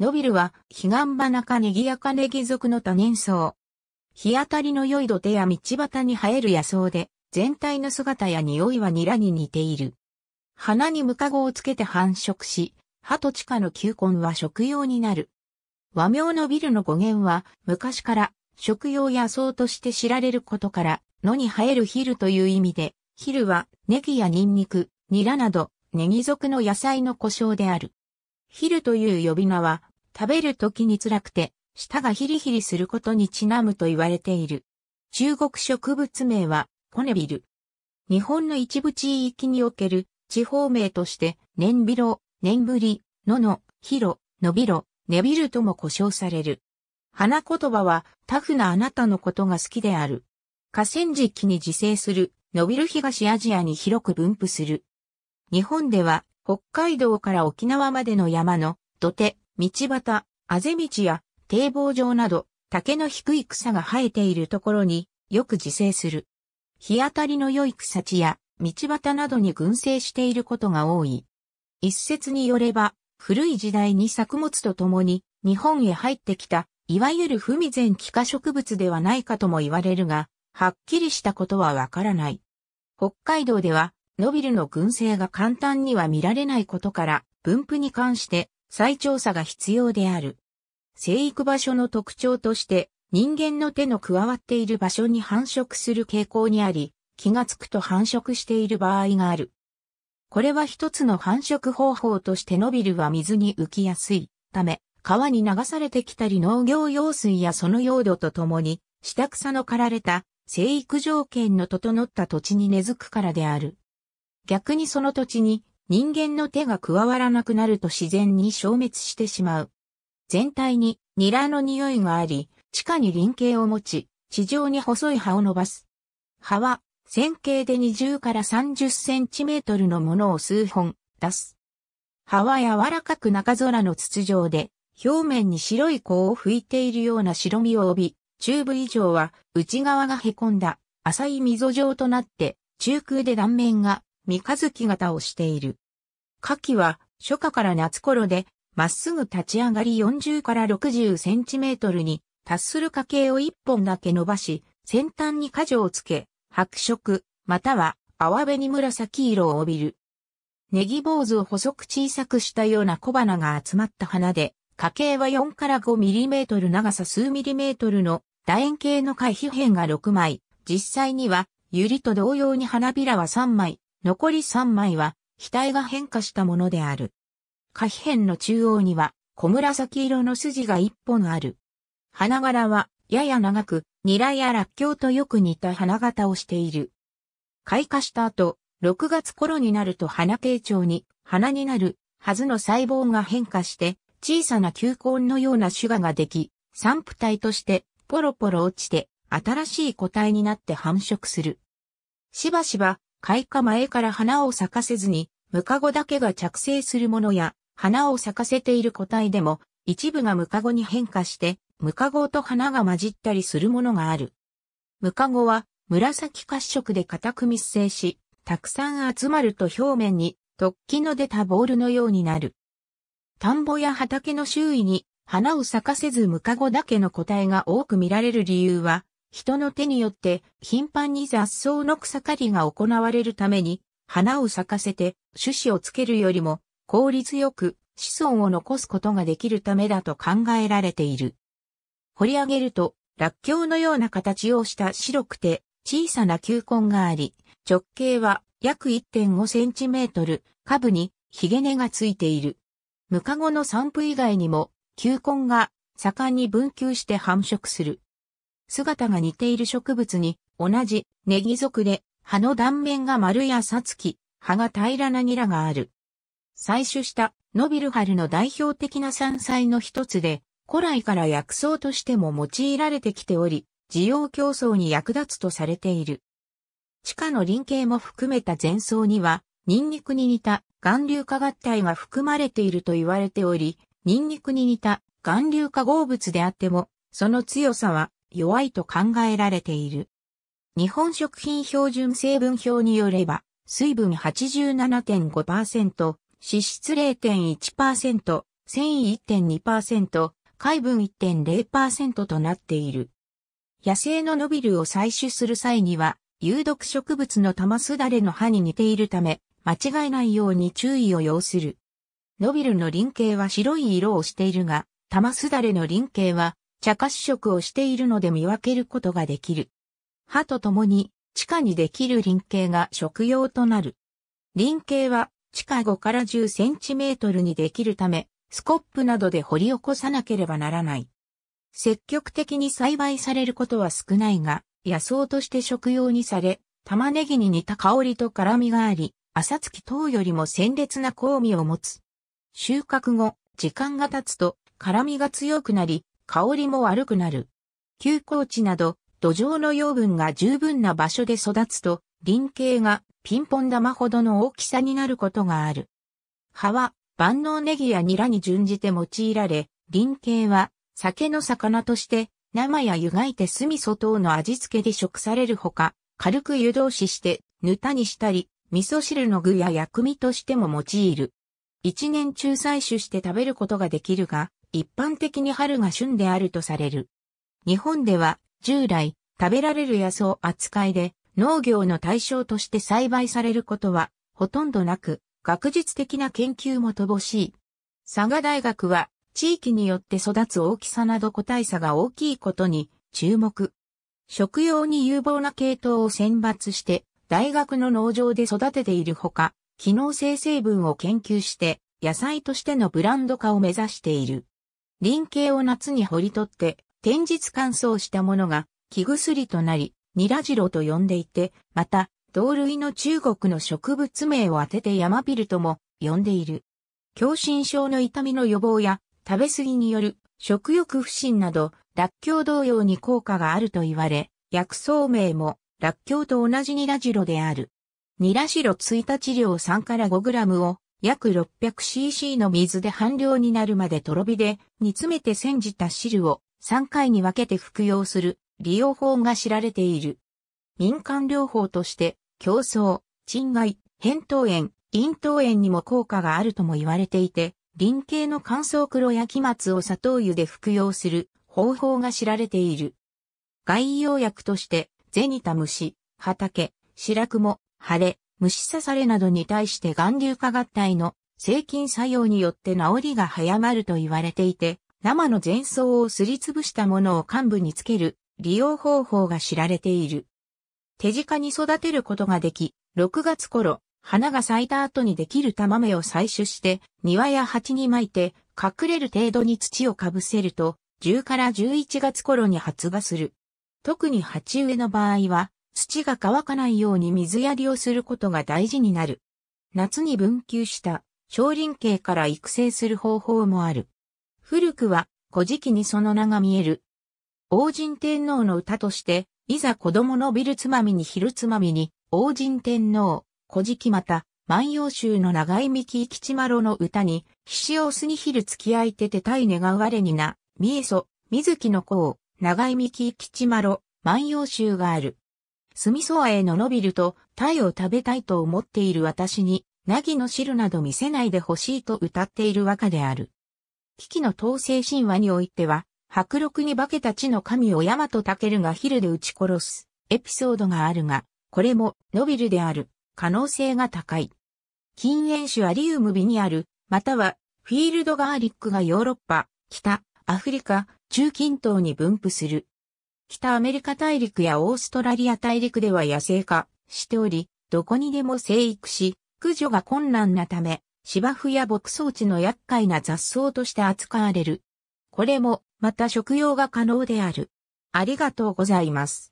ノビルは、ヒガンバナ科ネギやカネギ属の多年草。日当たりの良い土手や道端に生える野草で、全体の姿や匂いはニラに似ている。花にムカゴをつけて繁殖し、葉と地下の球根は食用になる。和名のビルの語源は、昔から食用野草として知られることから、野に生えるヒルという意味で、ヒルはネギやニンニク、ニラなど、ネギ属の野菜の故障である。ヒルという呼び名は、食べる時に辛くて、舌がヒリヒリすることにちなむと言われている。中国植物名は、コネビル。日本の一部地域における地方名として、ネンビロ、ネンブリ、ノノ、ヒロ、ノビロ、ネビルとも呼称される。花言葉は、タフなあなたのことが好きである。河川敷に自生する、ノビル東アジアに広く分布する。日本では、北海道から沖縄までの山の土手、道端、あぜ道や堤防上など、竹の低い草が生えているところによく自生する。日当たりの良い草地や道端などに群生していることが多い。一説によれば、古い時代に作物とともに日本へ入ってきた、いわゆる不未然気化植物ではないかとも言われるが、はっきりしたことはわからない。北海道では、ノビルの群生が簡単には見られないことから、分布に関して再調査が必要である。生育場所の特徴として、人間の手の加わっている場所に繁殖する傾向にあり、気がつくと繁殖している場合がある。これは一つの繁殖方法としてノビルは水に浮きやすいため、川に流されてきたり農業用水やその用土とともに、下草の刈られた生育条件の整った土地に根付くからである。逆にその土地に人間の手が加わらなくなると自然に消滅してしまう。全体にニラの匂いがあり、地下に輪形を持ち、地上に細い葉を伸ばす。葉は、線形で20から30センチメートルのものを数本出す。葉は柔らかく中空の筒状で、表面に白い甲を吹いているような白身を帯び、中部以上は内側が凹んだ浅い溝状となって、中空で断面が三日月型をしている。夏季は初夏から夏頃で、まっすぐ立ち上がり40から60センチメートルに達する花茎を1本だけ伸ばし、先端に果樹をつけ、白色、または泡紅紫色を帯びる。ネギ坊主を細く小さくしたような小花が集まった花で、花計は4から5ミリメートル長さ数ミリメートルの楕円形の回避片が6枚。実際には、ユリと同様に花びらは3枚、残り3枚は、額が変化したものである。下皮辺の中央には、小紫色の筋が1本ある。花柄は、やや長く、ニラやラッキョウとよく似た花形をしている。開花した後、6月頃になると花形状に、花になる、はずの細胞が変化して、小さな球根のような種ができ、散布体としてポロポロ落ちて新しい個体になって繁殖する。しばしば開花前から花を咲かせずに、ムカゴだけが着生するものや、花を咲かせている個体でも、一部がムカゴに変化して、ムカゴと花が混じったりするものがある。ムカゴは、紫褐色で固く密生し、たくさん集まると表面に突起の出たボールのようになる。田んぼや畑の周囲に花を咲かせずムカゴだけの個体が多く見られる理由は、人の手によって頻繁に雑草の草刈りが行われるために、花を咲かせて種子をつけるよりも効率よく子孫を残すことができるためだと考えられている。掘り上げると、ラッキョウのような形をした白くて小さな球根があり、直径は約1.5センチメートル、下部にヒゲ根がついている。ムカゴの散布以外にも球根が盛んに分球して繁殖する。姿が似ている植物に、同じネギ属で、葉の断面が丸やさつき、葉が平らなニラがある。採取したノビルハルの代表的な山菜の一つで、古来から薬草としても用いられてきており、需要競争に役立つとされている。地下の林形も含めた前奏には、ニンニクに似た岩流化合体が含まれていると言われており、ニンニクに似た岩流化合物であっても、その強さは弱いと考えられている。日本食品標準成分表によれば、水分87.5%、脂質0.1%、繊維1.2%、海分1.0%となっている。野生のノビルを採取する際には、有毒植物の玉すだれの葉に似ているため、間違えないように注意を要する。ノビルの輪形は白い色をしているが、玉すだれの輪形は茶褐色をしているので見分けることができる。歯とともに地下にできる林形が食用となる。林形は地下5から10センチメートルにできるため、スコップなどで掘り起こさなければならない。積極的に栽培されることは少ないが、野草として食用にされ、玉ねぎに似た香りと辛みがあり、朝月等よりも鮮烈な香味を持つ。収穫後、時間が経つと辛みが強くなり、香りも悪くなる。休耕地など、土壌の養分が十分な場所で育つと、林茎がピンポン玉ほどの大きさになることがある。葉は万能ネギやニラに準じて用いられ、林茎は酒の魚として生や湯がいて酢味噌等の味付けで食されるほか、軽く湯通ししてぬたにしたり、味噌汁の具や薬味としても用いる。一年中採取して食べることができるが、一般的に春が旬であるとされる。日本では従来食べられる野草扱いで農業の対象として栽培されることはほとんどなく学術的な研究も乏しい。佐賀大学は地域によって育つ大きさなど個体差が大きいことに注目。食用に有望な系統を選抜して大学の農場で育てているほか、機能性成分を研究して野菜としてのブランド化を目指している。林形を夏に掘り取って、天日乾燥したものが、木薬となり、ニラジロと呼んでいて、また、同類の中国の植物名を当てて山ビルとも呼んでいる。狭心症の痛みの予防や、食べ過ぎによる食欲不振など、らっきょう同様に効果があると言われ、薬草名も、らっきょうと同じニラジロである。ニラジロ1治療3から5ムを約 600cc の水で半量になるまでとろ火で煮詰めて煎じた汁を3回に分けて服用する利用法が知られている。民間療法として競争、鎮害、扁桃炎、咽頭炎にも効果があるとも言われていて、臨形の乾燥黒や木末を砂糖油で服用する方法が知られている。外用薬として、ゼニタムシ、畑、白雲、腫れ、虫刺されなどに対して眼流化合体の成菌作用によって治りが早まると言われていて、生の前奏をすりつぶしたものを幹部につける利用方法が知られている。手近に育てることができ、6月頃、花が咲いた後にできる玉芽を採取して、庭や鉢に巻いて、隠れる程度に土をかぶせると、10から11月頃に発芽する。特に鉢植えの場合は、土が乾かないように水やりをすることが大事になる。夏に分球した少林系から育成する方法もある。古くは古事記にその名が見える。王神天皇の歌として、いざ子供のビルつまみに昼つまみに、王神天皇、古事記また、万葉集の長い幹生吉丸の歌に、岸をすに昼付き合いててたい願われにな、みえそ、水木の子を、長い幹生吉丸、万葉集がある。スミソアへの伸びると、タイを食べたいと思っている私に、ナギの汁など見せないでほしいと歌っている和歌である。危機の統制神話においては、白禄に化けた地の神をヤマトタケルがルで撃ち殺すエピソードがあるが、これもノビルである可能性が高い。禁煙種アリウムビにある、またはフィールドガーリックがヨーロッパ、北、アフリカ、中近東に分布する北アメリカ大陸やオーストラリア大陸では野生化しており、どこにでも生育し、駆除が困難なため、芝生や牧草地の厄介な雑草として扱われる。これも、また食用が可能である。ありがとうございます。